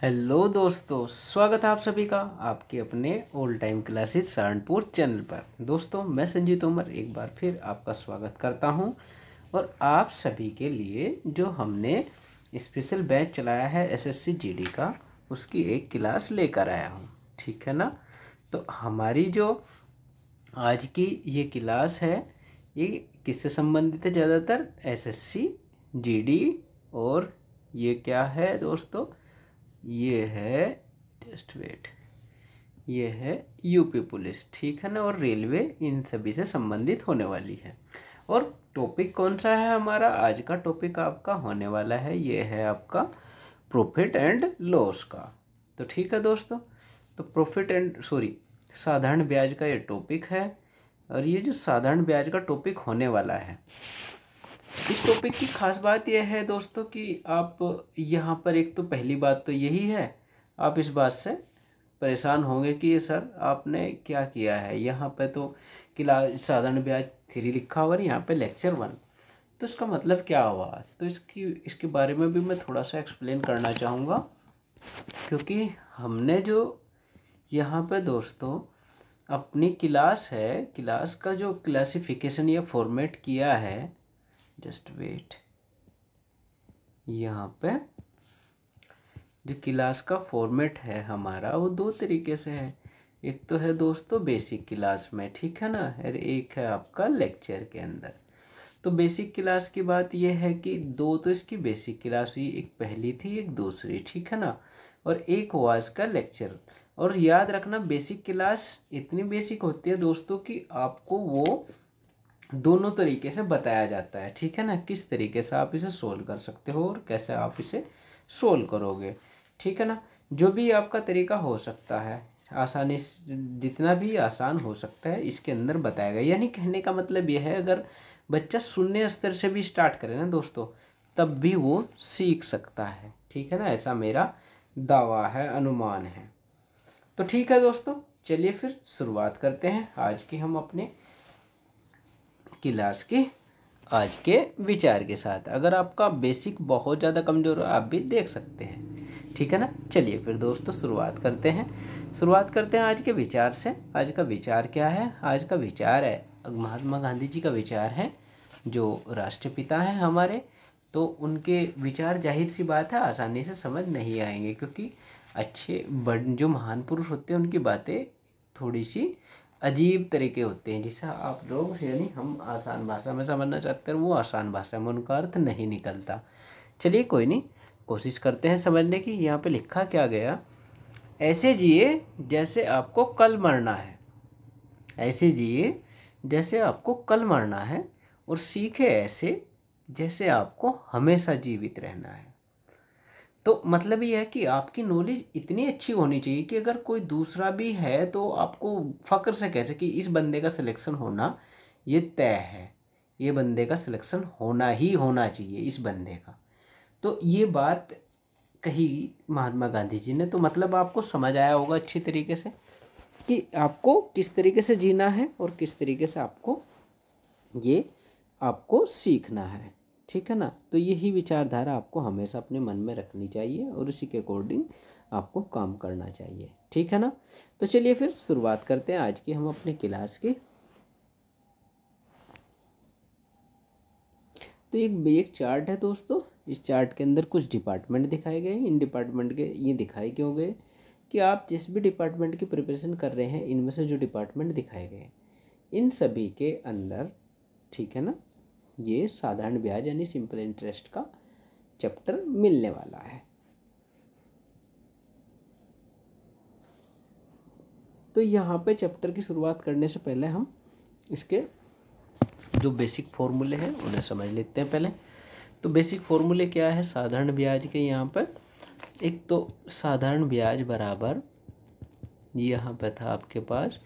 hello दोस्तों स्वागत है आप सभी का आपके अपने old time classes Saharanpur channel पर दोस्तों मैं संजीत उमर एक बार फिर आपका स्वागत करता हूं और आप सभी के लिए जो हमने स्पेशल बैच चलाया है एसएससी जीडी का उसकी एक क्लास लेकर आया हूं ठीक है ना तो हमारी जो आज की ये क्लास है ये किससे संबंधित है ज़्यादातर एस एस और ये क्या है दोस्तों ये है टेस्ट वेट ये है यूपी पुलिस ठीक है ना और रेलवे इन सभी से संबंधित होने वाली है और टॉपिक कौन सा है हमारा आज का टॉपिक आपका होने वाला है ये है आपका प्रॉफिट एंड लॉस का तो ठीक है दोस्तों तो प्रॉफिट एंड सॉरी साधारण ब्याज का ये टॉपिक है और ये जो साधारण ब्याज का टॉपिक होने वाला है इस टॉपिक की खास बात यह है दोस्तों कि आप यहाँ पर एक तो पहली बात तो यही है आप इस बात से परेशान होंगे कि ये सर आपने क्या किया है यहाँ पर तो किला साधारण ब्याज थ्री लिखा हुआ और यहाँ पर लेक्चर वन तो इसका मतलब क्या हुआ तो इसकी इसके बारे में भी मैं थोड़ा सा एक्सप्लेन करना चाहूँगा क्योंकि हमने जो यहाँ पर दोस्तों अपनी क्लास है क्लास का जो क्लासिफिकेशन या फॉर्मेट किया है जस्ट वेट यहाँ पे जो क्लास का फॉर्मेट है हमारा वो दो तरीके से है एक तो है दोस्तों बेसिक क्लास में ठीक है ना और एक है आपका लेक्चर के अंदर तो बेसिक क्लास की बात यह है कि दो तो इसकी बेसिक क्लास हुई एक पहली थी एक दूसरी ठीक है ना और एक हुआ इसका लेक्चर और याद रखना बेसिक क्लास इतनी बेसिक होती है दोस्तों कि आपको वो दोनों तरीके से बताया जाता है ठीक है ना किस तरीके से आप इसे सोल्व कर सकते हो और कैसे आप इसे सोल्व करोगे ठीक है ना जो भी आपका तरीका हो सकता है आसानी जितना भी आसान हो सकता है इसके अंदर बताया गया यानी कहने का मतलब यह है अगर बच्चा शून्य स्तर से भी स्टार्ट करे ना दोस्तों तब भी वो सीख सकता है ठीक है ना ऐसा मेरा दावा है अनुमान है तो ठीक है दोस्तों चलिए फिर शुरुआत करते हैं आज की हम अपने क्लास के आज के विचार के साथ अगर आपका बेसिक बहुत ज़्यादा कमज़ोर है आप भी देख सकते हैं ठीक है ना चलिए फिर दोस्तों शुरुआत करते हैं शुरुआत करते हैं आज के विचार से आज का विचार क्या है आज का विचार है महात्मा गांधी जी का विचार है जो राष्ट्रपिता हैं हमारे तो उनके विचार जाहिर सी बात है आसानी से समझ नहीं आएंगे क्योंकि अच्छे बड़ जो महान पुरुष होते हैं उनकी बातें थोड़ी सी अजीब तरीके होते हैं जिसे आप लोग यानी हम आसान भाषा में समझना चाहते हैं वो आसान भाषा में उनका अर्थ नहीं निकलता चलिए कोई नहीं कोशिश करते हैं समझने की यहाँ पे लिखा क्या गया ऐसे जिए जैसे आपको कल मरना है ऐसे जिए जैसे आपको कल मरना है और सीखे ऐसे जैसे आपको हमेशा जीवित रहना है तो मतलब ये है कि आपकी नॉलेज इतनी अच्छी होनी चाहिए कि अगर कोई दूसरा भी है तो आपको फ़क्र से कह सके इस बंदे का सिलेक्शन होना ये तय है ये बंदे का सिलेक्शन होना ही होना चाहिए इस बंदे का तो ये बात कही महात्मा गांधी जी ने तो मतलब आपको समझ आया होगा अच्छी तरीके से कि आपको किस तरीके से जीना है और किस तरीके से आपको ये आपको सीखना है ठीक है ना तो यही विचारधारा आपको हमेशा अपने मन में रखनी चाहिए और उसी के अकॉर्डिंग आपको काम करना चाहिए ठीक है ना तो चलिए फिर शुरुआत करते हैं आज की हम अपने क्लास की तो एक एक चार्ट है दोस्तों इस चार्ट के अंदर कुछ डिपार्टमेंट दिखाए गए इन डिपार्टमेंट के ये दिखाए क्यों गए कि आप जिस भी डिपार्टमेंट की प्रिपरेशन कर रहे हैं इनमें से जो डिपार्टमेंट दिखाए गए इन सभी के अंदर ठीक है ना ये साधारण ब्याज यानी सिंपल इंटरेस्ट का चैप्टर मिलने वाला है तो यहाँ पे चैप्टर की शुरुआत करने से पहले हम इसके जो बेसिक फॉर्मूले हैं उन्हें समझ लेते हैं पहले तो बेसिक फॉर्मूले क्या है साधारण ब्याज के यहाँ पर एक तो साधारण ब्याज बराबर यहाँ पर था आपके पास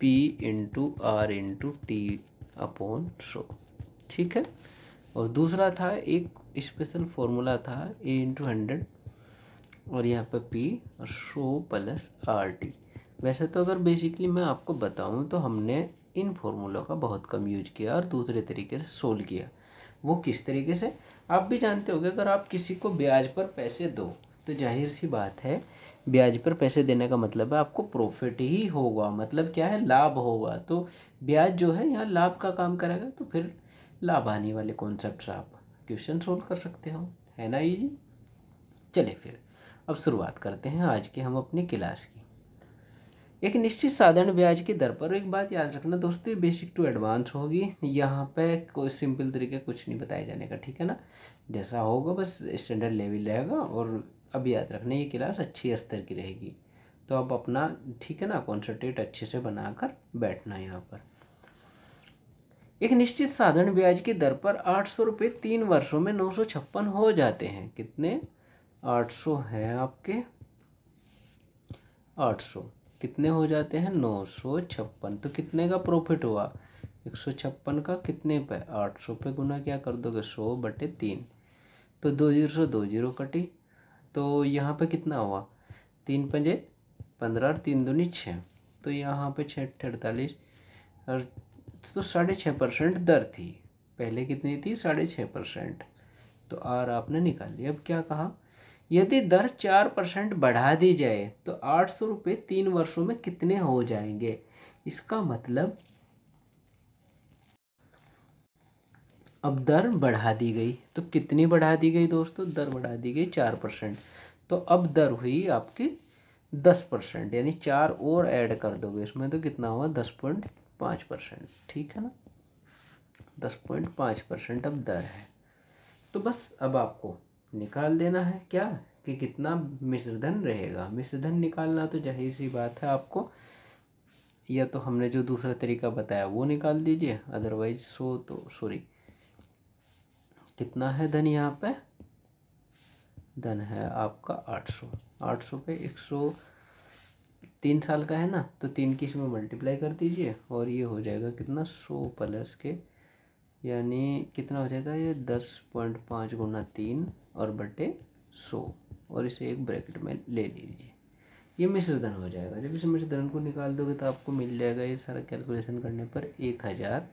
P into R into T upon शो ठीक है और दूसरा था एक स्पेशल फॉर्मूला था ए इंटू हंड्रेड और यहाँ पर पी और शो प्लस आर टी वैसे तो अगर बेसिकली मैं आपको बताऊँ तो हमने इन फॉर्मूलों का बहुत कम यूज किया और दूसरे तरीके से सोल्व किया वो किस तरीके से आप भी जानते होंगे अगर आप किसी को ब्याज पर पैसे दो तो जाहिर सी बात है ब्याज पर पैसे देने का मतलब है आपको प्रॉफिट ही होगा मतलब क्या है लाभ होगा तो ब्याज जो है यहाँ लाभ का काम करेगा तो फिर लाभ आने वाले कॉन्सेप्ट आप क्वेश्चन सोल्व कर सकते हो है ना ये जी चले फिर अब शुरुआत करते हैं आज के हम अपनी क्लास की एक निश्चित साधारण ब्याज की दर पर एक बात याद रखना दोस्तों बेसिक टू एडवांस होगी यहाँ पे कोई सिंपल तरीके कुछ नहीं बताया जाने का ठीक है ना जैसा होगा बस स्टैंडर्ड लेवल रहेगा और अब याद रखना ये क्लास अच्छी स्तर की रहेगी तो अब अपना ठीक है ना कॉन्सनट्रेट अच्छे से बनाकर बैठना यहाँ पर एक निश्चित साधारण ब्याज की दर पर आठ सौ रुपये तीन वर्षों में नौ सौ छप्पन हो जाते हैं कितने आठ सौ हैं आपके आठ सौ कितने हो जाते हैं नौ सौ छप्पन तो कितने का प्रॉफिट हुआ एक सौ छप्पन का कितने पे आठ सौ पे गुना क्या कर दोगे सौ बटे तीन तो दो जीरो सौ दो जीरो कटी तो यहाँ पे कितना हुआ तीन पंजे पंद्रह और तीन दूनी छः तो यहाँ पे छः अड़तालीस और तो साढ़े छः परसेंट दर थी पहले कितनी थी साढ़े छः परसेंट तो आर आपने निकाली अब क्या कहा यदि दर चार परसेंट बढ़ा दी जाए तो आठ सौ रुपये तीन वर्षों में कितने हो जाएंगे इसका मतलब अब दर बढ़ा दी गई तो कितनी बढ़ा दी गई दोस्तों दर बढ़ा दी गई चार परसेंट तो अब दर हुई आपकी दस परसेंट यानी चार और ऐड कर दोगे इसमें तो कितना हुआ दस पॉइंट पाँच परसेंट ठीक है ना दस पॉइंट पाँच परसेंट अब दर है तो बस अब आपको निकाल देना है क्या कि कितना मिश्रधन रहेगा मिश्रधन निकालना तो जाहिर सी बात है आपको या तो हमने जो दूसरा तरीका बताया वो निकाल दीजिए अदरवाइज सो तो सॉरी कितना है धन यहाँ पे धन है आपका आठ सौ आठ सौ पे एक सौ तीन साल का है ना तो तीन की इसमें मल्टीप्लाई कर दीजिए और ये हो जाएगा कितना सौ प्लस के यानी कितना हो जाएगा ये दस पॉइंट पाँच गुना तीन और बटे सौ और इसे एक ब्रैकेट में ले लीजिए ये मिश्र धन हो जाएगा जब इस मिश्र धन को निकाल दोगे तो आपको मिल जाएगा ये सारा कैलकुलेशन करने पर एक हज़ार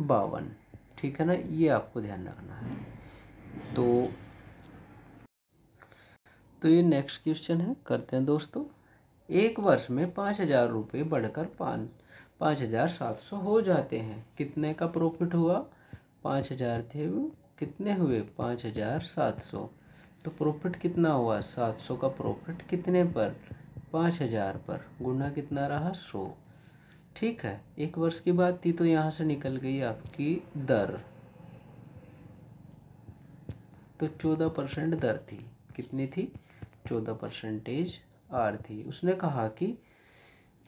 बावन ठीक है ना ये आपको ध्यान रखना है तो तो ये नेक्स्ट क्वेश्चन है करते हैं दोस्तों एक वर्ष में पाँच हज़ार रुपये बढ़कर पाँच पाँच हज़ार सात सौ हो जाते हैं कितने का प्रॉफिट हुआ पाँच हज़ार थे कितने हुए पाँच हज़ार सात सौ तो प्रॉफिट कितना हुआ सात सौ का प्रॉफिट कितने पर पाँच हज़ार पर गुना कितना रहा सौ ठीक है एक वर्ष की बात थी तो यहाँ से निकल गई आपकी दर तो चौदह परसेंट दर थी कितनी थी चौदह परसेंटेज आर थी उसने कहा कि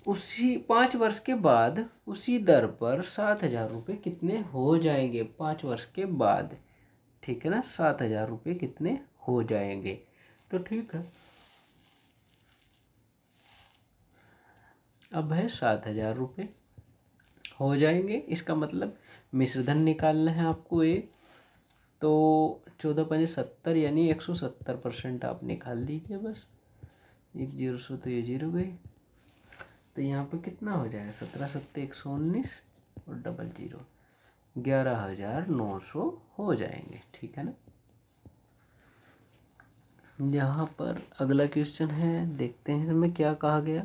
उसी पाँच वर्ष के बाद उसी दर पर सात हज़ार रुपये कितने हो जाएंगे पाँच वर्ष के बाद ठीक है ना सात हज़ार रुपये कितने हो जाएंगे तो ठीक है अब है सात हज़ार रुपये हो जाएंगे इसका मतलब मिश्रधन निकालना है आपको ये तो चौदह पाँच सत्तर यानी एक सौ सत्तर परसेंट आप निकाल दीजिए बस एक जीरो सौ तो ये जीरो गई तो यहाँ पर कितना हो जाएगा सत्रह सत्तर एक सौ उन्नीस और डबल जीरो ग्यारह हज़ार नौ सौ हो जाएंगे ठीक है ना यहाँ पर अगला क्वेश्चन है देखते हैं इसमें क्या कहा गया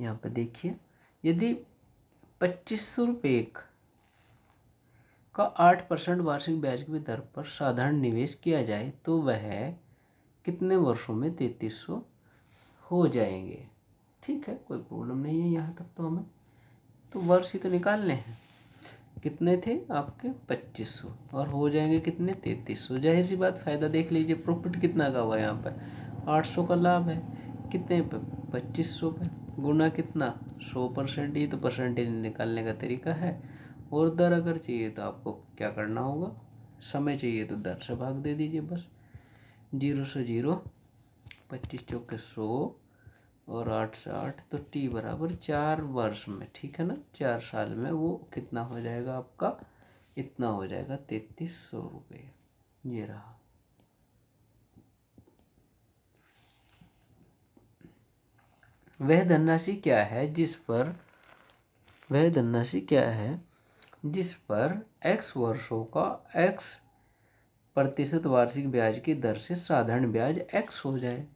यहाँ पर देखिए यदि पच्चीस सौ रुपये का आठ परसेंट वार्षिक ब्याज की दर पर साधारण निवेश किया जाए तो वह कितने वर्षों में तैतीस सौ हो जाएंगे ठीक है कोई प्रॉब्लम नहीं है यहाँ तक तो हमें तो वर्ष ही तो निकालने हैं कितने थे आपके पच्चीस सौ और हो जाएंगे कितने तैतीस सौ जाहिर सी बात फ़ायदा देख लीजिए प्रॉफिट कितना का हुआ यहाँ पर आठ सौ का लाभ है कितने पर पच्चीस सौ पे गुना कितना सौ परसेंट ये तो परसेंटेज निकालने का तरीका है और दर अगर चाहिए तो आपको क्या करना होगा समय चाहिए तो दर से भाग दे दीजिए बस जीरो से जीरो पच्चीस चौके सौ और आठ से आठ तो टी बराबर चार वर्ष में ठीक है ना चार साल में वो कितना हो जाएगा आपका इतना हो जाएगा तैतीस सौ रुपये ये रहा वह धनराशि क्या है जिस पर वह धनराशि क्या है जिस पर एक्स वर्षों का एक्स प्रतिशत वार्षिक ब्याज की दर से साधारण ब्याज एक्स हो जाए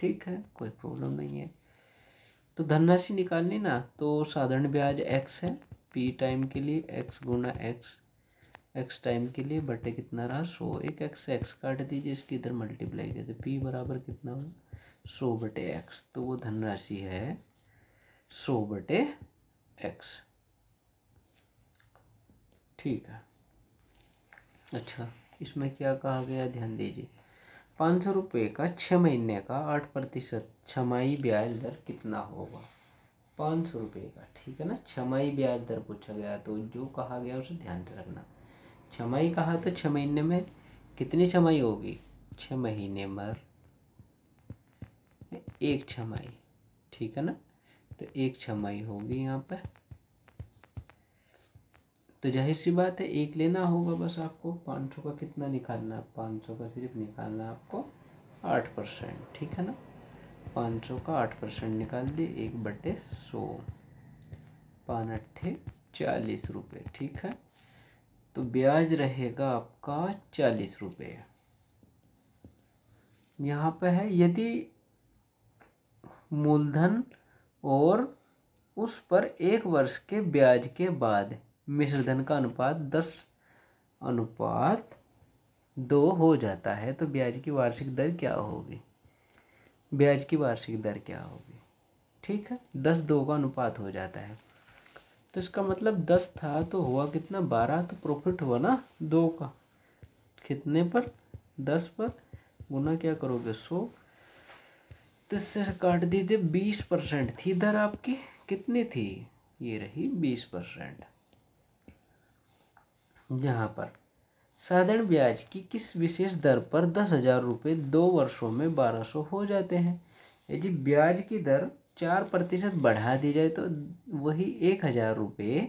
ठीक है कोई प्रॉब्लम नहीं है तो धनराशि निकालनी ना तो साधारण ब्याज एक्स है पी टाइम के लिए एक्स गुना एक्स एक्स टाइम के लिए बटे कितना रहा सो एक एक्स एक्स काट दीजिए इसकी इधर मल्टीप्लाई कर दे पी बराबर कितना हुआ सौ बटे एक्स तो वो धनराशि है सौ बटे एक्स ठीक है अच्छा इसमें क्या कहा गया ध्यान दीजिए पाँच सौ रुपये का छः महीने का आठ प्रतिशत छमाही ब्याज दर कितना होगा पाँच सौ रुपये का ठीक है ना छमाही ब्याज दर पूछा गया तो जो कहा गया उसे ध्यान से रखना छमाही कहा तो छः महीने में कितनी छमाही होगी छः महीने में एक छमाई ठीक है ना तो एक छमाई होगी यहाँ पर तो जाहिर सी बात है एक लेना होगा बस आपको पाँच सौ का कितना निकालना है पाँच सौ का सिर्फ निकालना आपको आठ परसेंट ठीक है ना पाँच सौ का आठ परसेंट निकाल दिए एक बटे सौ पान अट्ठे चालीस रुपये ठीक है तो ब्याज रहेगा आपका चालीस रुपये यहाँ पे है यदि मूलधन और उस पर एक वर्ष के ब्याज के बाद मिश्रधन का अनुपात दस अनुपात दो हो जाता है तो ब्याज की वार्षिक दर क्या होगी ब्याज की वार्षिक दर क्या होगी ठीक है दस दो का अनुपात हो जाता है तो इसका मतलब दस था तो हुआ कितना बारह तो प्रॉफिट हुआ ना दो का कितने पर दस पर गुना क्या करोगे सौ तो इससे काट दीजिए बीस परसेंट थी दर आपकी कितनी थी ये रही बीस परसेंट यहाँ पर साधारण ब्याज की किस विशेष दर पर दस हजार रुपये दो वर्षों में बारह सौ हो जाते हैं यदि ब्याज की दर चार प्रतिशत बढ़ा दी जाए तो वही एक हजार रुपये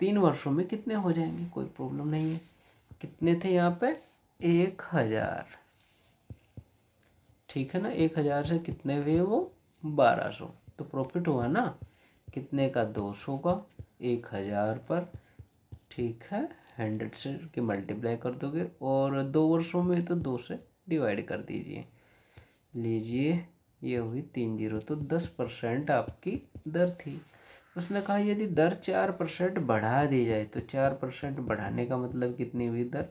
तीन वर्षों में कितने हो जाएंगे कोई प्रॉब्लम नहीं है कितने थे यहाँ पे एक हजार ठीक है ना एक हज़ार से कितने हुए वो बारह सौ तो प्रॉफिट हुआ ना कितने का दो सौ का एक हज़ार पर ठीक है हंड्रेड से के मल्टीप्लाई कर दोगे और दो वर्षों में तो दो से डिवाइड कर दीजिए लीजिए ये हुई तीन जीरो तो दस परसेंट आपकी दर थी उसने कहा यदि दर चार परसेंट बढ़ा दी जाए तो चार परसेंट बढ़ाने का मतलब कितनी हुई दर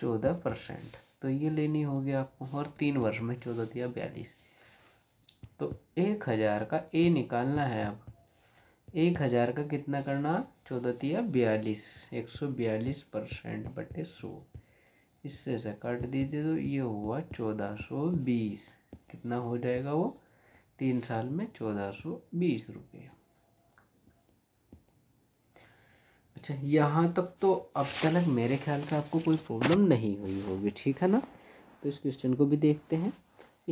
चौदह परसेंट तो ये लेनी होगी आपको और तीन वर्ष में चौदह दिया बयालीस तो एक हज़ार का ए निकालना है अब एक हज़ार का कितना करना चौदह दिया बयालीस एक सौ बयालीस परसेंट बटे सौ इससे से काट दीजिए तो ये हुआ चौदह सौ बीस कितना हो जाएगा वो तीन साल में चौदह सौ बीस रुपये अच्छा यहाँ तक तो अब तक मेरे ख्याल से आपको कोई प्रॉब्लम नहीं हुई होगी ठीक है ना तो इस क्वेश्चन को भी देखते हैं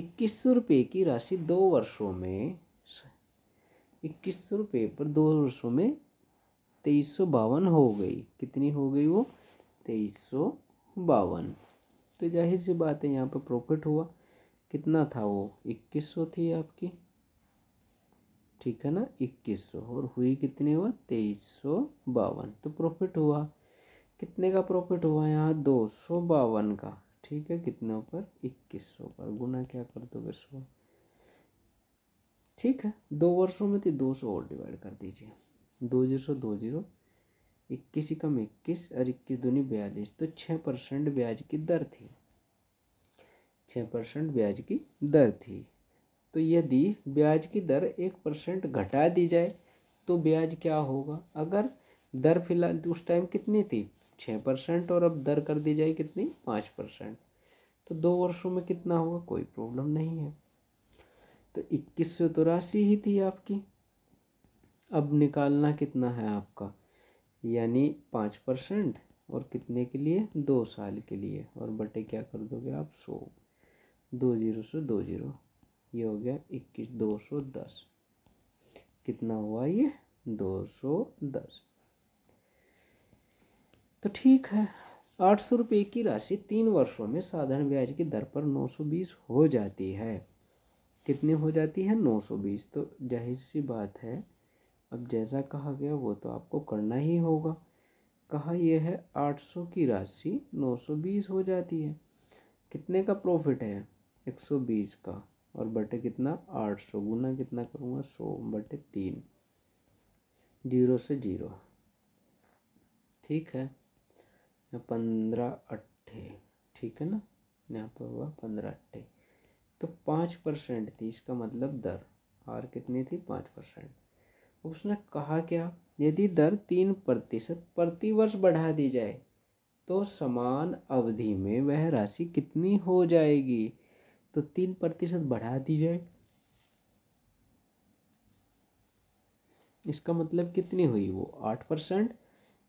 इक्कीस सौ रुपये की राशि दो वर्षों में इक्कीस सौ रुपये पर दो वर्षों में तेईस सौ बावन हो गई कितनी हो गई वो तेईस सौ बावन तो जाहिर सी बात है यहाँ पर प्रॉफिट हुआ कितना था वो इक्कीस सौ थी आपकी ठीक है ना इक्कीस सौ और हुई कितनी हुआ तेईस सौ बावन तो प्रॉफिट हुआ कितने का प्रॉफिट हुआ यहाँ दो सौ बावन का ठीक है कितने पर इक्कीस सौ पर गुना क्या कर दोगे सौ ठीक है दो वर्षों में तो दो सौ और डिवाइड कर दीजिए दो जीरो दो जीरो इक्कीस कम इक्कीस और इक्कीस दूनी बयालीस तो छः परसेंट ब्याज की दर थी छः परसेंट ब्याज की दर थी तो यदि ब्याज की दर एक परसेंट घटा दी जाए तो ब्याज क्या होगा अगर दर फिलहाल तो उस टाइम कितनी थी छः परसेंट और अब दर कर दी जाए कितनी पाँच परसेंट तो दो वर्षों में कितना होगा कोई प्रॉब्लम नहीं है तो इक्कीस सौ तिरासी ही थी आपकी अब निकालना कितना है आपका यानी पाँच परसेंट और कितने के लिए दो साल के लिए और बटे क्या कर दोगे आप सौ दो जीरो से दो जीरो ये हो गया इक्कीस दो सौ दस कितना हुआ ये दो सौ दस तो ठीक है आठ सौ रुपये की राशि तीन वर्षों में साधारण ब्याज की दर पर नौ सौ बीस हो जाती है कितनी हो जाती है नौ सौ बीस तो जाहिर सी बात है अब जैसा कहा गया वो तो आपको करना ही होगा कहा यह है आठ सौ की राशि नौ सौ बीस हो जाती है कितने का प्रॉफिट है एक सौ बीस का और बटे कितना आठ सौ गुना कितना करूँगा सौ बटे तीन जीरो से जीरो ठीक है पंद्रह अट्ठे ठीक है ना यहाँ पर हुआ पंद्रह अट्ठे तो पाँच परसेंट थी इसका मतलब दर आर कितनी थी पाँच परसेंट उसने कहा क्या यदि दर तीन प्रतिशत प्रतिवर्ष बढ़ा दी जाए तो समान अवधि में वह राशि कितनी हो जाएगी तो तीन प्रतिशत बढ़ा दी जाए इसका मतलब कितनी हुई वो आठ परसेंट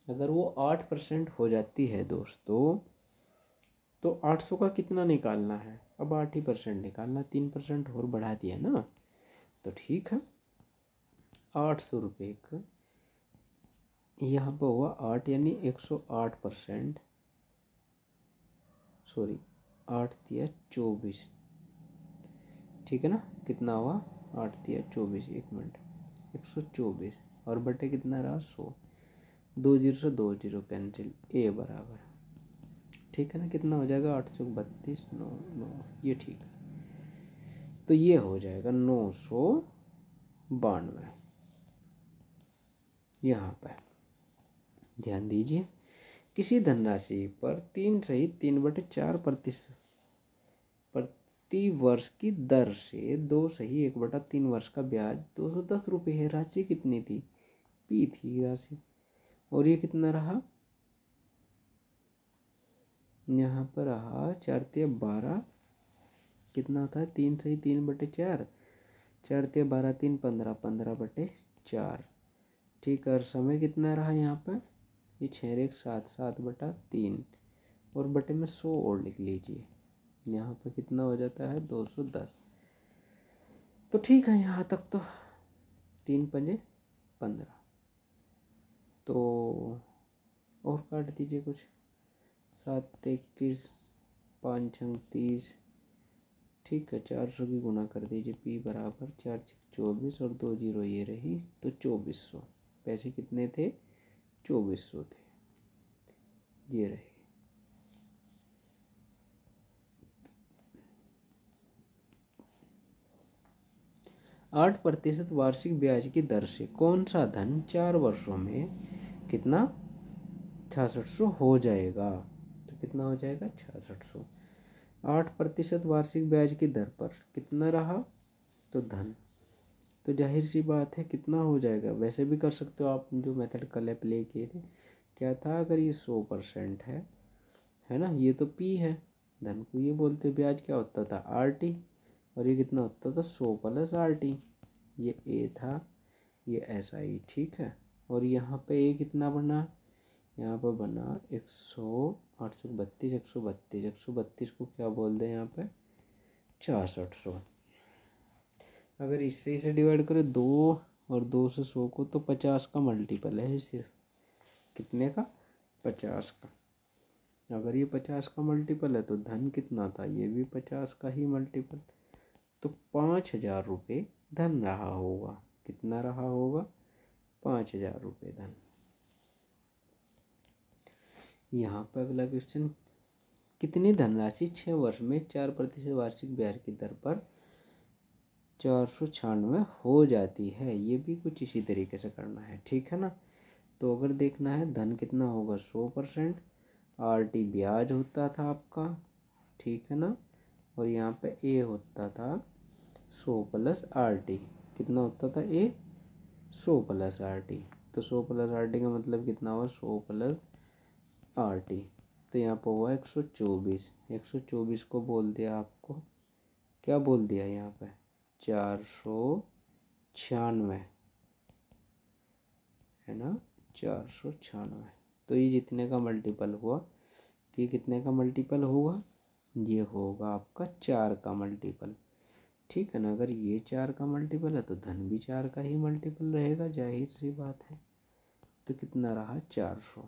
अगर वो आठ परसेंट हो जाती है दोस्तों तो आठ सौ का कितना निकालना है अब आठ ही परसेंट निकालना तीन परसेंट और बढ़ा दिया ना तो ठीक है आठ सौ रुपये का यहाँ पर हुआ आठ यानी एक सौ आठ परसेंट सॉरी आठ दिया चौबीस ठीक है ना कितना हुआ आठ दिया चौबीस एक मिनट एक सौ चौबीस और बटे कितना रहा सौ दो जीरो से दो जीरो कैंसिल ए बराबर ठीक है ना कितना हो जाएगा आठ सौ बत्तीस नौ नौ ये ठीक है तो ये हो जाएगा नौ सौ बानवे यहाँ पर ध्यान दीजिए किसी धनराशि पर तीन सहित तीन बटे चार प्रतिशत प्रति वर्ष की दर से दो सही एक बटा तीन वर्ष का ब्याज दो सौ दस रुपये है राशि कितनी थी पी थी राशि और ये कितना रहा यहाँ पर रहा चार ते बारह कितना था तीन सही तीन बटे चार चार ते बारह तीन पंद्रह पंद्रह बटे चार ठीक और समय कितना रहा यहाँ पर ये छः एक सात सात बटा तीन और बटे में सौ और लिख लीजिए यहाँ पर कितना हो जाता है दो सौ दस तो ठीक है यहाँ तक तो तीन पंजे पंद्रह तो और काट दीजिए कुछ सात इक्कीस पाँच छंग तीस ठीक है चार सौ की गुना कर दीजिए पी बराबर चार छः चौबीस और दो जीरो ये रही तो चौबीस सौ पैसे कितने थे चौबीस सौ थे ये रहे आठ प्रतिशत वार्षिक ब्याज की दर से कौन सा धन चार वर्षों में कितना छियासठ सौ हो जाएगा तो कितना हो जाएगा छियासठ सौ आठ प्रतिशत वार्षिक ब्याज की दर पर कितना रहा तो धन तो जाहिर सी बात है कितना हो जाएगा वैसे भी कर सकते हो आप जो मेथड कल प्ले किए थे क्या था अगर ये सौ परसेंट है है ना ये तो पी है धन को ये बोलते ब्याज क्या होता था आर टी और ये कितना होता था सौ प्लस आर टी ये ए था ये ऐसा ही ठीक है और यहाँ पे ए कितना बना यहाँ पर बना एक सौ आठ सौ बत्तीस एक सौ बत्तीस एक सौ बत्तीस को क्या बोल दें यहाँ पे चौसठ सौ अगर इससे इसे डिवाइड करें दो और दो से सौ को तो पचास का मल्टीपल है सिर्फ कितने का पचास का अगर ये पचास का मल्टीपल है तो धन कितना था ये भी पचास का ही मल्टीपल तो पाँच हज़ार रुपये धन रहा होगा कितना रहा होगा पाँच हज़ार रुपये धन यहाँ पर अगला क्वेश्चन कितनी धनराशि छः वर्ष में चार प्रतिशत वार्षिक ब्याज की दर पर चार सौ छियानवे हो जाती है ये भी कुछ इसी तरीके से करना है ठीक है ना तो अगर देखना है धन कितना होगा सौ परसेंट आर टी ब्याज होता था आपका ठीक है ना और यहाँ पे ए होता था सो प्लस आर टी कितना होता था ए सो प्लस आर टी तो सौ प्लस आर टी का मतलब कितना हुआ सो प्लस आर टी तो यहाँ पर हुआ एक सौ चौबीस एक सौ चौबीस को बोल दिया आपको क्या बोल दिया यहाँ पर चार सौ छियानवे है ना चार सौ छियानवे तो ये जितने का मल्टीपल हुआ कि कितने का मल्टीपल होगा ये होगा आपका चार का मल्टीपल ठीक है ना अगर ये चार का मल्टीपल है तो धन भी चार का ही मल्टीपल रहेगा जाहिर सी बात है तो कितना रहा चार सौ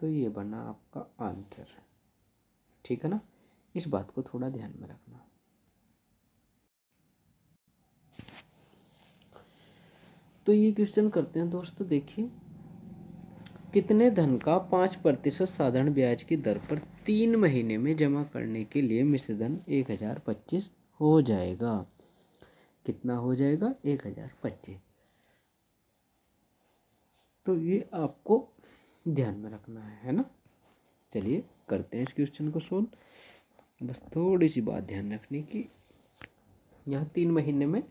तो ये बना आपका आंसर ठीक है ना इस बात को थोड़ा ध्यान में रखना तो ये क्वेश्चन करते हैं दोस्तों देखिए कितने धन का पाँच प्रतिशत साधारण ब्याज की दर पर तीन महीने में जमा करने के लिए मिश्र धन एक हज़ार पच्चीस हो जाएगा कितना हो जाएगा एक हज़ार पच्चीस तो ये आपको ध्यान में रखना है है ना चलिए करते हैं इस क्वेश्चन को सोल्व बस थोड़ी सी बात ध्यान रखने की यहाँ तीन महीने में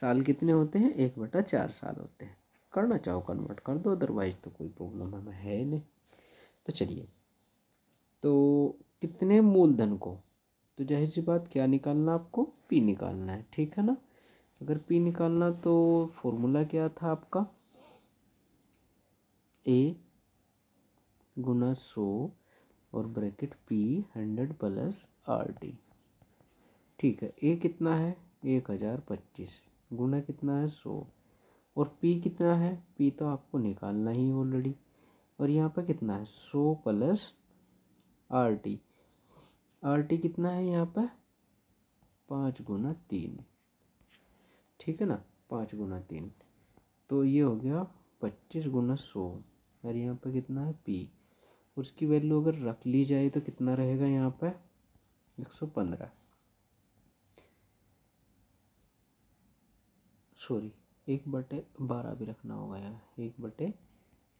साल कितने होते हैं एक बटा चार साल होते हैं करना चाहो कन्वर्ट कर दो अदरवाइज़ तो कोई प्रॉब्लम हमें है नहीं तो चलिए तो कितने मूलधन को तो जाहिर सी बात क्या निकालना आपको पी निकालना है ठीक है ना अगर पी निकालना तो फॉर्मूला क्या था आपका ए गुना सो और bracket P hundred plus R D ठीक है ए कितना है एक हज़ार पच्चीस गुना कितना है सौ और पी कितना है पी तो आपको निकालना ही ऑलरेडी और यहाँ पर कितना है सो plus R T R T कितना है यहाँ पर पाँच गुना तीन ठीक है ना पाँच गुना तीन तो ये हो गया पच्चीस गुना सौ और यहाँ पर कितना है पी उसकी वैल्यू अगर रख ली जाए तो कितना रहेगा यहाँ पर एक सौ पंद्रह सॉरी एक बटे बारह भी रखना होगा यहाँ एक बटे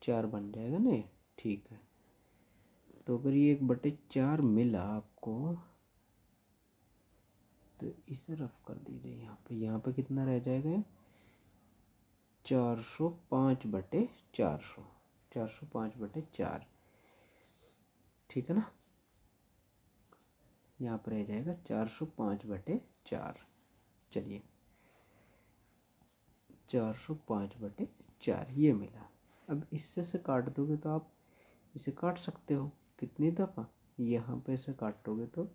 चार बन जाएगा ना ठीक है तो अगर ये एक बटे चार मिला आपको तो इसे रफ कर दीजिए यहाँ पे यहाँ पे कितना रह जाएगा चार सौ पाँच बटे चार सौ चार सौ पाँच बटे चार ठीक है ना यहाँ पर रह जाएगा चार सौ पाँच बटे चार चलिए चार सौ पाँच बटे चार ये मिला अब इससे से काट दोगे तो आप इसे काट सकते हो कितनी दफ़ा यहाँ पे से काटोगे तो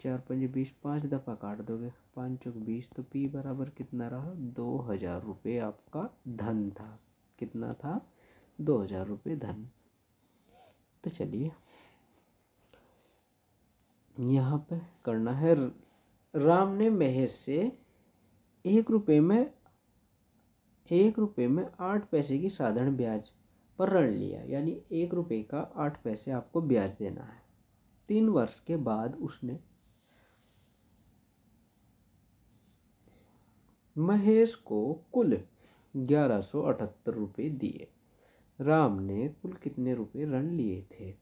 चार पाँच बीस पाँच दफ़ा काट दोगे पाँच चौक बीस तो पी बराबर कितना रहा दो हज़ार रुपये आपका धन था कितना था दो हज़ार रुपये धन तो चलिए यहाँ पे करना है राम ने महेश से एक रुपये में एक रुपये में आठ पैसे की साधारण ब्याज पर ऋण लिया यानी एक रुपये का आठ पैसे आपको ब्याज देना है तीन वर्ष के बाद उसने महेश को कुल ग्यारह सौ अठहत्तर रुपये दिए राम ने कुल कितने रुपए ऋण लिए थे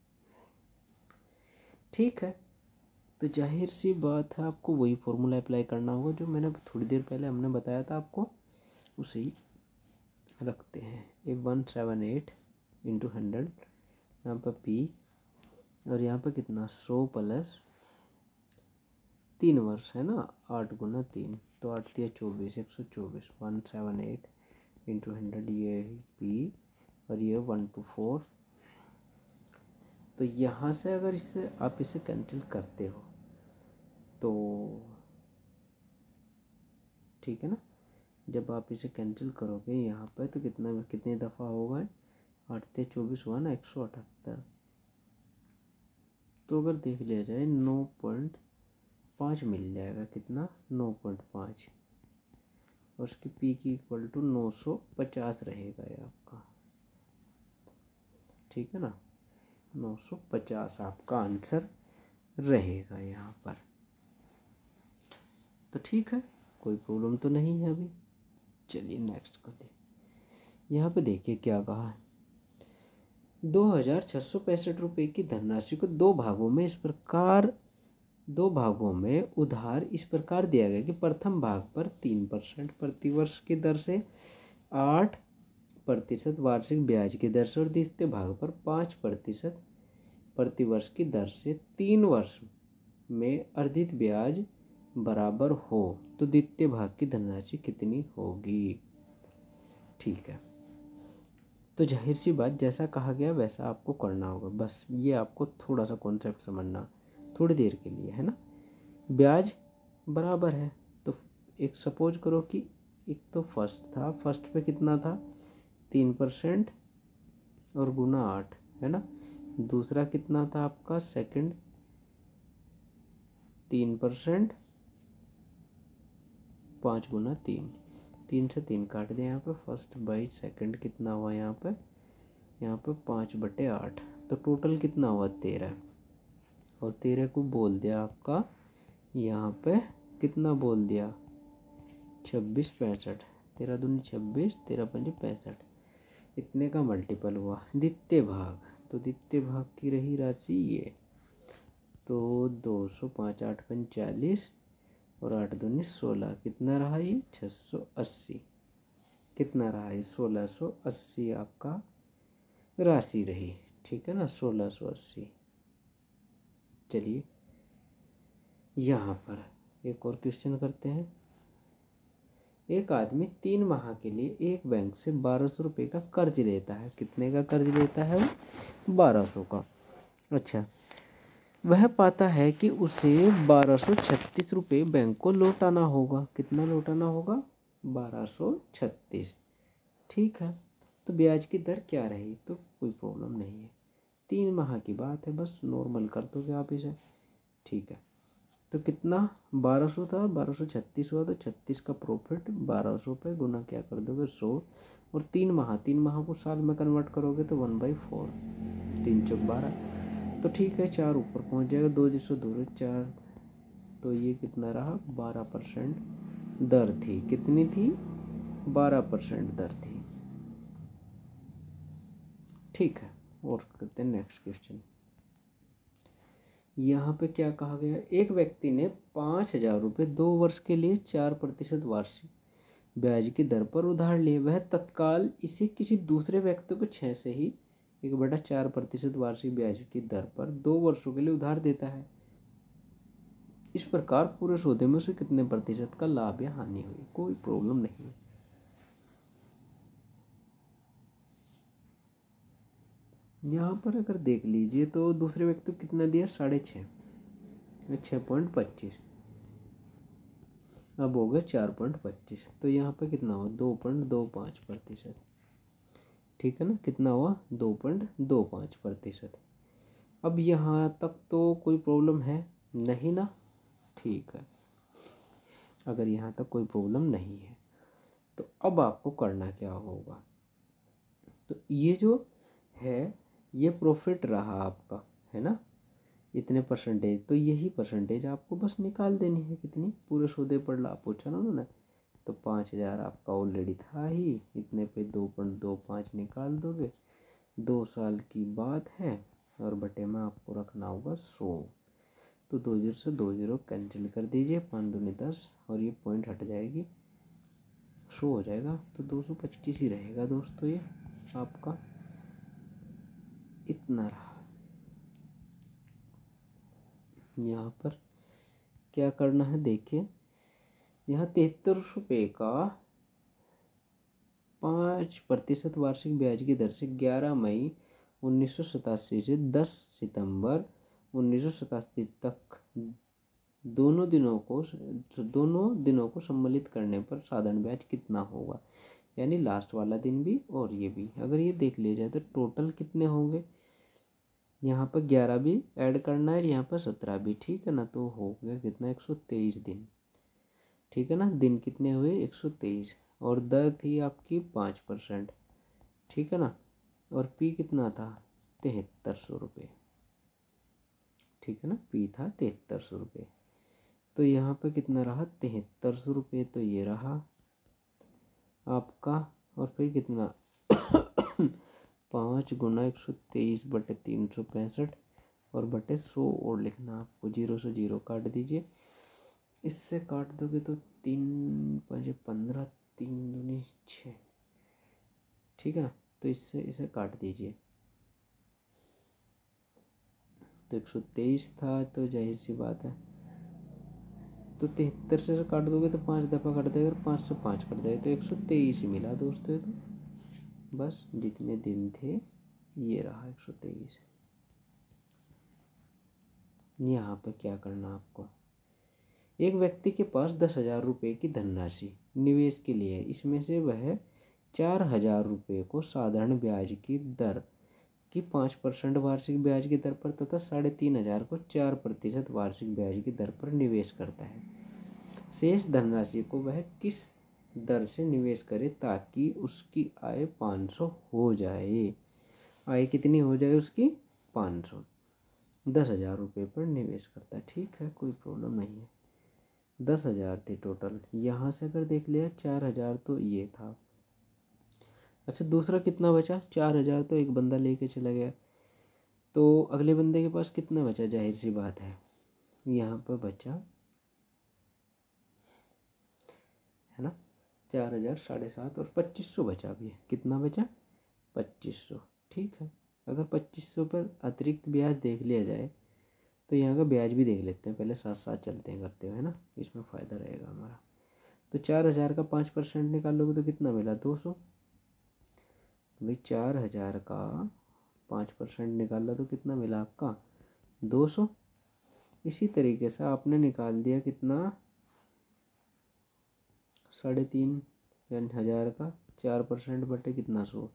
ठीक है तो जाहिर सी बात है आपको वही फॉर्मूला अप्लाई करना होगा जो मैंने थोड़ी देर पहले हमने बताया था आपको उसे रखते हैं ये one seven eight into hundred यहाँ पर पी और यहाँ पर कितना सौ प्लस तीन वर्ष है ना आठ गुना तीन तो आठ तीन चौबीस एक सौ चौबीस one seven eight into hundred ये पी और ये वन टू फोर तो यहाँ से अगर इसे आप इसे कैंसिल करते हो तो ठीक है ना जब आप इसे कैंसिल करोगे यहाँ पे तो कितना कितने दफ़ा होगा आठते चौबीस हुआ ना एक सौ अठहत्तर तो अगर देख लिया जाए नौ पॉइंट पाँच मिल जाएगा कितना नौ पॉइंट पाँच और उसकी पी की इक्वल टू नौ सौ पचास रहेगा ये आपका ठीक है ना नौ सौ पचास आपका आंसर रहेगा यहाँ पर तो ठीक है कोई प्रॉब्लम तो नहीं है अभी चलिए नेक्स्ट करते यहाँ पे देखिए क्या कहा है दो हज़ार छः सौ पैंसठ रुपये की धनराशि को दो भागों में इस प्रकार दो भागों में उधार इस प्रकार दिया गया कि प्रथम भाग पर तीन परसेंट प्रतिवर्ष की दर से आठ प्रतिशत वार्षिक ब्याज की दर से और द्वितीय भाग पर पाँच प्रतिशत प्रतिवर्ष की दर से तीन वर्ष में अर्जित ब्याज बराबर हो तो द्वितीय भाग की धनराशि कितनी होगी ठीक है तो जाहिर सी बात जैसा कहा गया वैसा आपको करना होगा बस ये आपको थोड़ा सा कॉन्सेप्ट समझना थोड़ी देर के लिए है ना ब्याज बराबर है तो एक सपोज करो कि एक तो फर्स्ट था फर्स्ट पे कितना था तीन परसेंट और गुना आठ है ना दूसरा कितना था आपका सेकंड तीन परसेंट पाँच गुना तीन तीन से तीन काट दें यहाँ पे फर्स्ट बाई सेकंड कितना हुआ यहाँ पे यहाँ पे पाँच बटे आठ तो टोटल कितना हुआ तेरह और तेरह को बोल दिया आपका यहाँ पे कितना बोल दिया छब्बीस पैंसठ तेरह दूनी छब्बीस तेरह पंजे पैंसठ इतने का मल्टीपल हुआ द्वितीय भाग तो द्वितीय भाग की रही राशि ये तो दो सौ पाँच आठ पंचालीस और आठ दूनी सोलह कितना रहा ये छः सौ अस्सी कितना रहा ये सोलह सौ अस्सी आपका राशि रही ठीक है ना सोलह सौ अस्सी चलिए यहाँ पर एक और क्वेश्चन करते हैं एक आदमी तीन माह के लिए एक बैंक से बारह सौ रुपये का कर्ज लेता है कितने का कर्ज लेता है वो बारह सौ का अच्छा वह पाता है कि उसे बारह सौ छत्तीस रुपये बैंक को लौटाना होगा कितना लौटाना होगा बारह सौ छत्तीस ठीक है तो ब्याज की दर क्या रही तो कोई प्रॉब्लम नहीं है तीन माह की बात है बस नॉर्मल कर दोगे आप इसे ठीक है तो कितना बारह सौ था बारह सौ छत्तीस हुआ तो छत्तीस का प्रॉफिट बारह सौ पे गुना क्या कर दोगे सौ और तीन माह तीन माह को साल में कन्वर्ट करोगे तो वन बाई फोर तीन चौक बारह तो ठीक है चार ऊपर पहुंच जाएगा दो जिसो दो चार तो ये कितना रहा बारह परसेंट दर थी कितनी थी बारह परसेंट दर थी ठीक है और करते हैं नेक्स्ट क्वेश्चन यहाँ पे क्या कहा गया एक व्यक्ति ने पाँच हजार रुपये दो वर्ष के लिए चार प्रतिशत वार्षिक ब्याज की दर पर उधार लिए वह तत्काल इसे किसी दूसरे व्यक्ति को छः से ही एक बटा चार प्रतिशत वार्षिक ब्याज की दर पर दो वर्षों के लिए उधार देता है इस प्रकार पूरे सौदे में उसे कितने प्रतिशत का लाभ या हानि हुई कोई प्रॉब्लम नहीं है यहाँ पर अगर देख लीजिए तो दूसरे व्यक्ति को कितना दिया साढ़े छः छः पॉइंट पच्चीस अब हो गया चार पॉइंट पच्चीस तो यहाँ पर कितना हो दो पॉइंट दो पाँच प्रतिशत ठीक है ना कितना हुआ दो पॉइंट दो पाँच प्रतिशत अब यहाँ तक तो कोई प्रॉब्लम है नहीं ना ठीक है अगर यहाँ तक कोई प्रॉब्लम नहीं है तो अब आपको करना क्या होगा तो ये जो है ये प्रॉफिट रहा आपका है ना इतने परसेंटेज तो यही परसेंटेज आपको बस निकाल देनी है कितनी पूरे सौदे पर लाभ पूछा ना उन्होंने तो पाँच हज़ार आपका ऑलरेडी था ही इतने पे दो पॉइंट दो पाँच निकाल दोगे दो साल की बात है और बटे में आपको रखना होगा सौ तो दो जीरो से दो जीरो कैंसिल कर दीजिए पाँच दूनी दस और ये पॉइंट हट जाएगी सौ हो जाएगा तो दो सौ पच्चीस ही रहेगा दोस्तों ये आपका इतना रहा यहाँ पर क्या करना है देखिए यहाँ तिहत्तर रुपये का पाँच प्रतिशत वार्षिक ब्याज की दर से ग्यारह मई उन्नीस से दस सितंबर उन्नीस तक दोनों दिनों को दोनों दिनों को सम्मिलित करने पर साधारण ब्याज कितना होगा यानी लास्ट वाला दिन भी और ये भी अगर ये देख लिया जाए तो टोटल कितने होंगे यहाँ पर ग्यारह भी ऐड करना है यहाँ पर सत्रह भी ठीक है ना तो हो गया कितना एक सौ तेईस दिन ठीक है ना दिन कितने हुए एक सौ तेईस और दर थी आपकी पाँच परसेंट ठीक है ना और पी कितना था तिहत्तर सौ रुपये ठीक है ना पी था तिहत्तर सौ रुपये तो यहाँ पे कितना रहा तिहत्तर सौ रुपये तो ये रहा आपका और फिर कितना पाँच गुना एक सौ तेईस बटे तीन सौ पैंसठ और बटे सौ और लिखना आपको जीरो से जीरो काट दीजिए इससे काट दोगे तो तीन पाँच पंद्रह तीन दूनी छः ठीक है ना तो इससे इसे काट दीजिए तो एक सौ तेईस था तो जाहिर सी बात है तो तिहत्तर से काट दोगे तो पाँच दफ़ा कट देगा और पाँच सौ पाँच कट देगा तो एक सौ तेईस ही मिला दोस्तों तो बस जितने दिन थे ये रहा एक सौ तेईस यहाँ पर क्या करना आपको एक व्यक्ति के पास दस हज़ार रुपये की धनराशि निवेश के लिए इसमें से वह चार हज़ार रुपये को साधारण ब्याज की दर की पाँच परसेंट वार्षिक ब्याज की दर पर तथा साढ़े तीन हज़ार को चार प्रतिशत वार्षिक ब्याज की दर पर निवेश करता है शेष धनराशि को वह किस दर से निवेश करे ताकि उसकी आय पाँच सौ हो जाए आय कितनी हो जाए उसकी पाँच सौ दस हज़ार रुपये पर निवेश करता है ठीक है कोई प्रॉब्लम नहीं है दस हज़ार थे टोटल यहाँ से अगर देख लिया चार हज़ार तो ये था अच्छा दूसरा कितना बचा चार हज़ार तो एक बंदा कर चला गया तो अगले बंदे के पास कितना बचा जाहिर सी बात है यहाँ पर बचा है ना चार हज़ार साढ़े सात और पच्चीस सौ बचा भी है कितना बचा पच्चीस सौ ठीक है अगर पच्चीस सौ पर अतिरिक्त ब्याज देख लिया जाए तो यहाँ का ब्याज भी देख लेते हैं पहले साथ साथ चलते हैं करते हुए है ना इसमें फ़ायदा रहेगा हमारा तो चार हज़ार का पाँच परसेंट निकालोगे तो कितना मिला दो सौ भाई चार हज़ार का पाँच परसेंट निकाला तो कितना मिला आपका दो सौ इसी तरीके से आपने निकाल दिया कितना साढ़े तीन हज़ार का चार परसेंट बटे कितना सौ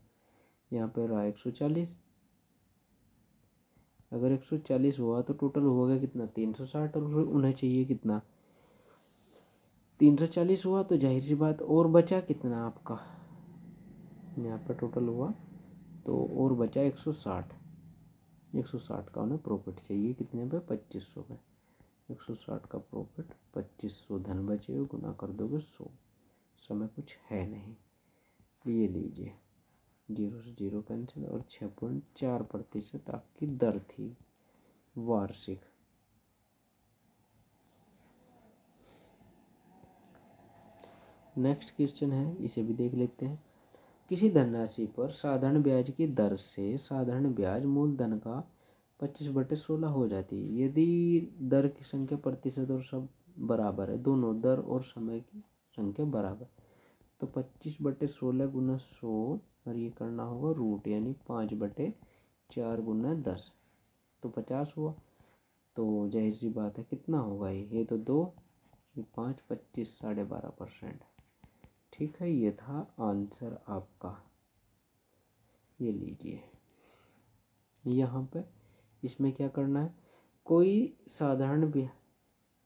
यहाँ पर रहा एक सौ चालीस अगर एक सौ चालीस हुआ तो टोटल होगा कितना तीन सौ साठ और उन्हें चाहिए कितना तीन सौ चालीस हुआ तो जाहिर सी बात और बचा कितना आपका यहाँ पर टोटल हुआ तो और बचा एक सौ साठ एक सौ साठ का उन्हें प्रॉफिट चाहिए कितने पे पच्चीस सौ पे एक सौ साठ का प्रॉफिट पच्चीस सौ धन बचे गुना कर दोगे सौ समय कुछ है नहीं ये लीजिए जीरो से जीरो कैंसिल और छः पॉइंट चार प्रतिशत आपकी दर थी वार्षिक नेक्स्ट क्वेश्चन है इसे भी देख लेते हैं किसी धनराशि पर साधारण ब्याज की दर से साधारण ब्याज मूलधन का पच्चीस बटे सोलह हो जाती है यदि दर की संख्या प्रतिशत और सब बराबर है दोनों दर और समय की संख्या बराबर तो पच्चीस बटे सोलह गुना सौ और ये करना होगा रूट यानी पाँच बटे चार गुना दस तो पचास हुआ तो जाहिर सी बात है कितना होगा ये ये तो दो ये पाँच पच्चीस साढ़े बारह परसेंट ठीक है ये था आंसर आपका ये लीजिए यहाँ पे इसमें क्या करना है कोई साधारण ब्या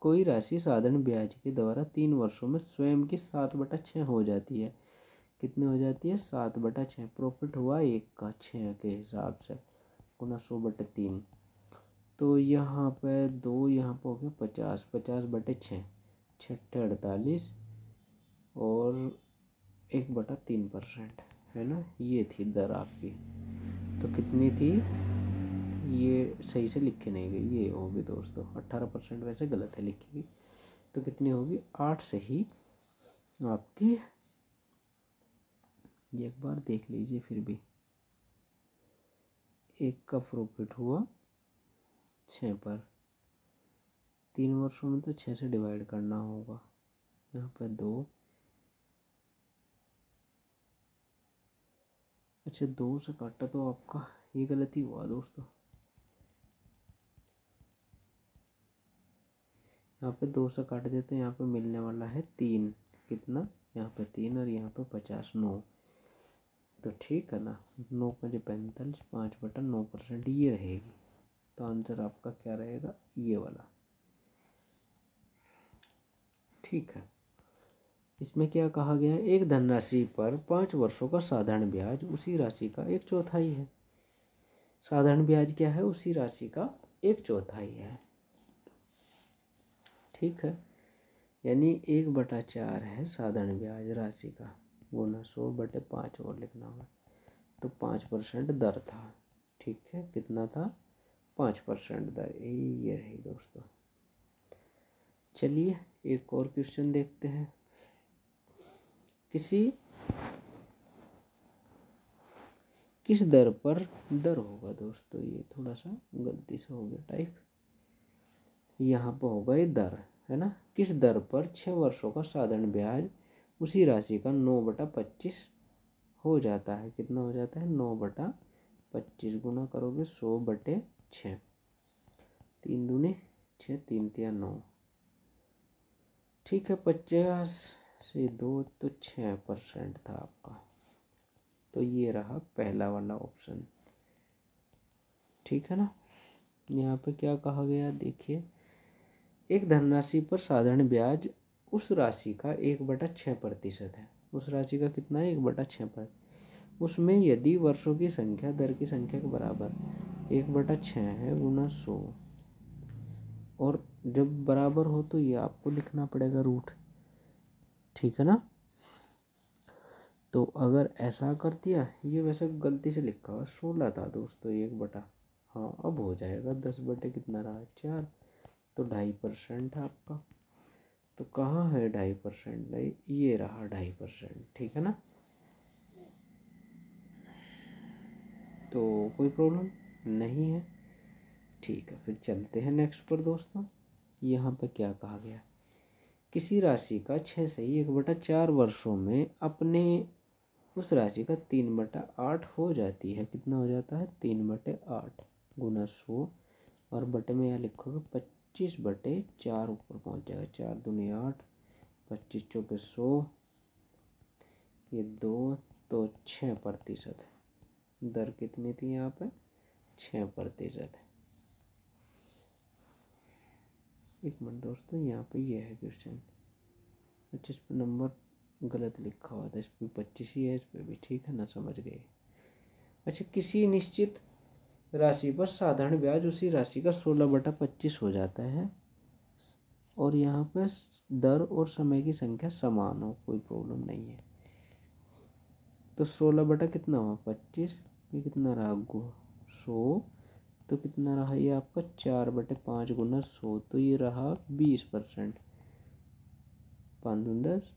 कोई राशि साधारण ब्याज के द्वारा तीन वर्षों में स्वयं की सात बटा छः हो जाती है कितनी हो जाती है सात बटा छः प्रॉफिट हुआ एक का छः के हिसाब से गुना सौ बटे तीन तो यहाँ पे दो यहाँ पे हो गया पचास पचास बटे छः छठे अड़तालीस और एक बटा तीन परसेंट है ना ये थी दर आपकी तो कितनी थी ये सही से लिखी नहीं गई ये होगी दोस्तों अट्ठारह परसेंट वैसे गलत है लिखी गई तो कितनी होगी आठ से ही आपकी ये एक बार देख लीजिए फिर भी एक का प्रॉफिट हुआ छः पर तीन वर्षों में तो छः से डिवाइड करना होगा यहाँ पर दो अच्छा दो से काटा तो आपका ये गलती हुआ दोस्तों यहाँ पे दो से काट दे तो यहाँ पे मिलने वाला है तीन कितना यहाँ पे तीन और यहाँ पे पचास नौ तो ठीक है ना नौ पंजे पैंतालीस पाँच बटा नौ परसेंट ये रहेगी तो आंसर आपका क्या रहेगा ये वाला ठीक है इसमें क्या कहा गया है एक धनराशि पर पाँच वर्षों का साधारण ब्याज उसी राशि का एक चौथाई है साधारण ब्याज क्या है उसी राशि का एक चौथाई है ठीक है यानी एक बटा चार है साधारण ब्याज राशि का गुना सौ बटे पाँच और लिखना होगा तो पाँच परसेंट दर था ठीक है कितना था पाँच परसेंट दर ये रही दोस्तों चलिए एक और क्वेश्चन देखते हैं किसी किस दर पर दर होगा दोस्तों ये थोड़ा सा गलती से हो गया टाइप यहाँ पर होगा ये दर है ना किस दर पर छः वर्षों का साधारण ब्याज उसी राशि का नौ बटा पच्चीस हो जाता है कितना हो जाता है नौ बटा पच्चीस गुना करोगे सौ बटे छ तीन दूने छ तीन तिया नौ ठीक है पचास से दो तो छः परसेंट था आपका तो ये रहा पहला वाला ऑप्शन ठीक है ना यहाँ पे क्या कहा गया देखिए एक धनराशि पर साधारण ब्याज उस राशि का एक बटा छः प्रतिशत है उस राशि का कितना है एक बटा छः प्रतिशत उसमें यदि वर्षों की संख्या दर की संख्या के बराबर एक बटा छः है गुना सौ और जब बराबर हो तो ये आपको लिखना पड़ेगा रूट ठीक है ना तो अगर ऐसा कर दिया ये वैसे गलती से लिखा हुआ सोलह था दोस्तों एक बटा हाँ अब हो जाएगा दस बटे कितना रहा चार तो ढाई परसेंट है आपका तो कहाँ है ढाई परसेंट भाई ये रहा ढाई परसेंट ठीक है ना तो कोई प्रॉब्लम नहीं है ठीक है फिर चलते हैं नेक्स्ट पर दोस्तों यहाँ पर क्या कहा गया किसी राशि का छः से ही एक बटा चार वर्षों में अपने उस राशि का तीन बटा आठ हो जाती है कितना हो जाता है तीन बटे आठ गुना सौ और बटे में यहाँ लिखोगे पच्चीस बटे चार ऊपर पहुंच जाएगा चार दूनी आठ पच्चीस चौके सौ ये दो तो छः प्रतिशत है दर कितनी थी यहाँ पे छः प्रतिशत है एक मिनट दोस्तों यहाँ पे ये है क्वेश्चन अच्छा इस पर नंबर गलत लिखा हुआ था इस पर पच्चीस ही है इस पर भी ठीक है ना समझ गए अच्छा किसी निश्चित राशि पर साधारण ब्याज उसी राशि का सोलह बटा पच्चीस हो जाता है और यहाँ पर दर और समय की संख्या समान हो कोई प्रॉब्लम नहीं है तो सोलह बटा कितना हुआ पच्चीस ये कितना रहा गो सौ तो कितना रहा ये आपका चार बटे पाँच गुना सौ तो ये रहा बीस परसेंट पाँच दून दस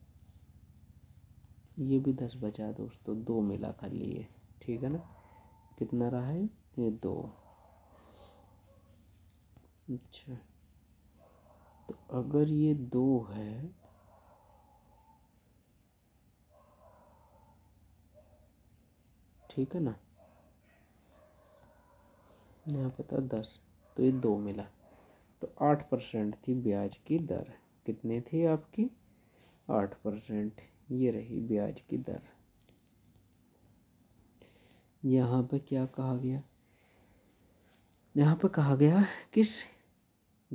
ये भी दस बचा दोस्तों दो मिला खाली लिए ठीक है ना कितना रहा है ये दो अच्छा तो अगर ये दो है ठीक है ना यहाँ पे था दस तो ये दो मिला तो आठ परसेंट थी ब्याज की दर कितनी थी आपकी आठ परसेंट ये रही ब्याज की दर यहाँ पे क्या कहा गया यहाँ पर कहा गया कि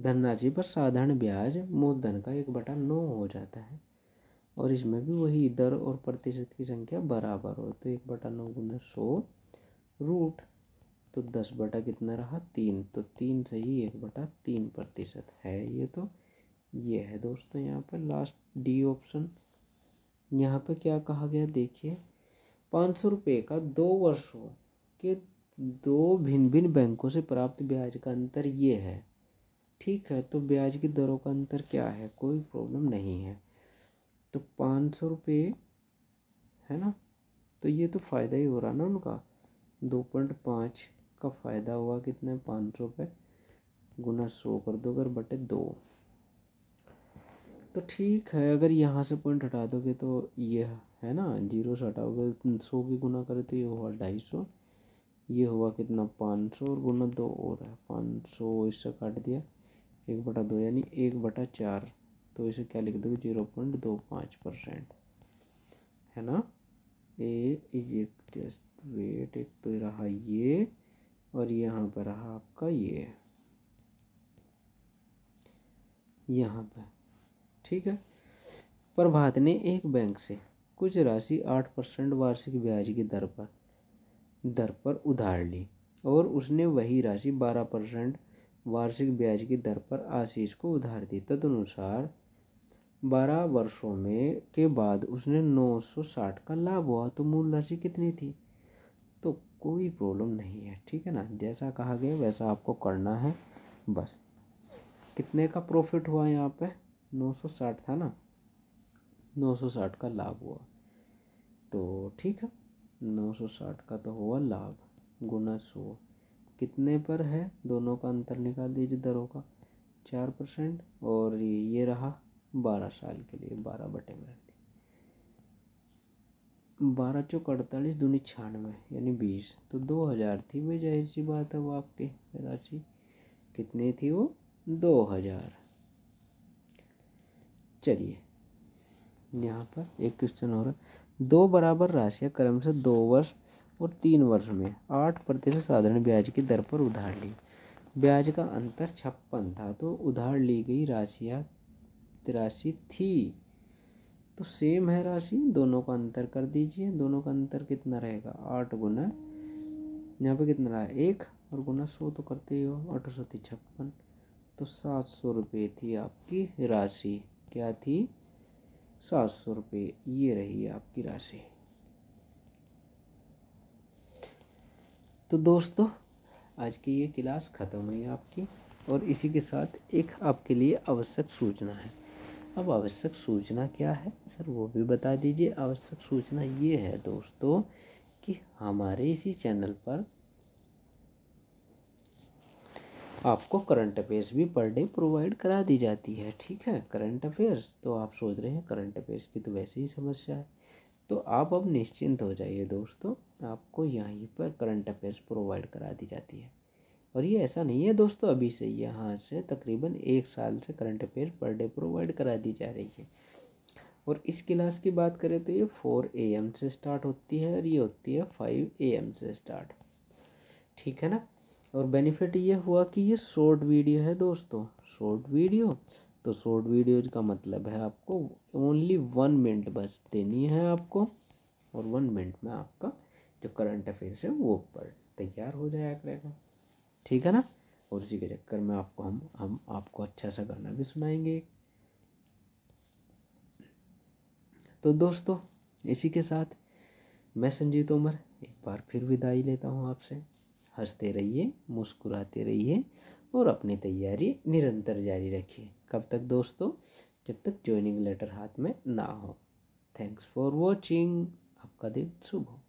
धनराशि पर साधारण ब्याज मूलधन का एक बटा नौ हो जाता है और इसमें भी वही दर और प्रतिशत की संख्या बराबर हो तो एक बटा नौ गुना सौ रूट तो दस बटा कितना रहा तीन तो तीन से ही एक बटा तीन प्रतिशत है ये तो ये है दोस्तों यहाँ पर लास्ट डी ऑप्शन यहाँ पर क्या कहा गया देखिए पाँच सौ रुपये का दो वर्षों के दो भिन्न भिन्न बैंकों से प्राप्त ब्याज का अंतर ये है ठीक है तो ब्याज की दरों का अंतर क्या है कोई प्रॉब्लम नहीं है तो पाँच सौ रुपये है ना तो ये तो फ़ायदा ही हो रहा ना उनका दो पॉइंट पाँच का फ़ायदा हुआ कितना पाँच सौ रुपये गुना सौ कर दो अगर बटे दो तो ठीक है अगर यहाँ से पॉइंट हटा दोगे तो ये है ना जीरो से हटाओगे सौ की गुना करे तो ये हुआ ढाई सौ ये हुआ कितना पाँच सौ और गुना दो और है पाँच सौ इससे काट दिया एक बटा दो यानी एक बटा चार तो इसे क्या लिख दोगे जीरो पॉइंट दो पाँच परसेंट है ना ए इज एक जस्ट वेट एक तो रहा ये और यहाँ पर रहा आपका ये यहाँ पर ठीक है प्रभात ने एक बैंक से कुछ राशि आठ परसेंट वार्षिक ब्याज की दर पर दर पर उधार ली और उसने वही राशि बारह परसेंट वार्षिक ब्याज की दर पर आशीष को उधार दी तदनुसार बारह वर्षों में के बाद उसने नौ सौ साठ का लाभ हुआ तो मूल राशि कितनी थी तो कोई प्रॉब्लम नहीं है ठीक है ना जैसा कहा गया वैसा आपको करना है बस कितने का प्रॉफिट हुआ यहाँ पे साठ था ना नौ सौ साठ का लाभ हुआ तो ठीक है 960 का तो हुआ लाभ गुना सौ कितने पर है दोनों का अंतर निकाल दीजिए दरों का चार परसेंट और ये ये रहा बारह साल के लिए बारह बटे में बारह चौक अड़तालीस दूनी छियानवे यानी बीस तो दो हज़ार थी वे जाहिर सी बात है वो आपकी राशि कितनी थी वो दो हज़ार चलिए यहाँ पर एक क्वेश्चन हो रहा है दो बराबर राशियाँ क्रमशः दो वर्ष और तीन वर्ष में आठ प्रतिशत साधारण ब्याज की दर पर उधार ली ब्याज का अंतर छप्पन था तो उधार ली गई राशियाँ तिरासी थी तो सेम है राशि दोनों का अंतर कर दीजिए दोनों का अंतर कितना रहेगा आठ गुना यहाँ पे कितना रहा एक और गुना सौ तो करते ही हो आठ सौ छप्पन तो सात सौ रुपये थी आपकी राशि क्या थी सात सौ रुपये ये रही आपकी राशि तो दोस्तों आज की ये क्लास ख़त्म हुई आपकी और इसी के साथ एक आपके लिए आवश्यक सूचना है अब आवश्यक सूचना क्या है सर वो भी बता दीजिए आवश्यक सूचना ये है दोस्तों कि हमारे इसी चैनल पर आपको करंट अफेयर्स भी पर डे प्रोवाइड करा दी जाती है ठीक है करंट अफेयर्स तो आप सोच रहे हैं करंट अफेयर्स की तो वैसे ही समस्या है तो आप अब निश्चिंत हो जाइए दोस्तों आपको यहीं पर करंट अफेयर्स प्रोवाइड करा दी जाती है और ये ऐसा नहीं है दोस्तों अभी से यहाँ से तकरीबन एक साल से current affair per day provide करा दी जा रही है और इस क्लास की बात करें तो ये फोर ए एम से स्टार्ट होती है और ये होती है फाइव ए एम से स्टार्ट ठीक है ना और बेनिफिट ये हुआ कि ये शॉर्ट वीडियो है दोस्तों शॉर्ट वीडियो तो शॉर्ट वीडियोज का मतलब है आपको ओनली वन मिनट बस देनी है आपको और वन मिनट में आपका जो करंट अफेयर्स है वो पर तैयार हो जाया करेगा ठीक है ना और उसी के चक्कर में आपको हम हम आपको अच्छा सा गाना भी सुनाएंगे तो दोस्तों इसी के साथ मैं संजीत तोमर एक बार फिर विदाई लेता हूँ आपसे हंसते रहिए मुस्कुराते रहिए और अपनी तैयारी निरंतर जारी रखिए कब तक दोस्तों जब तक ज्वाइनिंग लेटर हाथ में ना हो थैंक्स फॉर वॉचिंग आपका दिन शुभ हो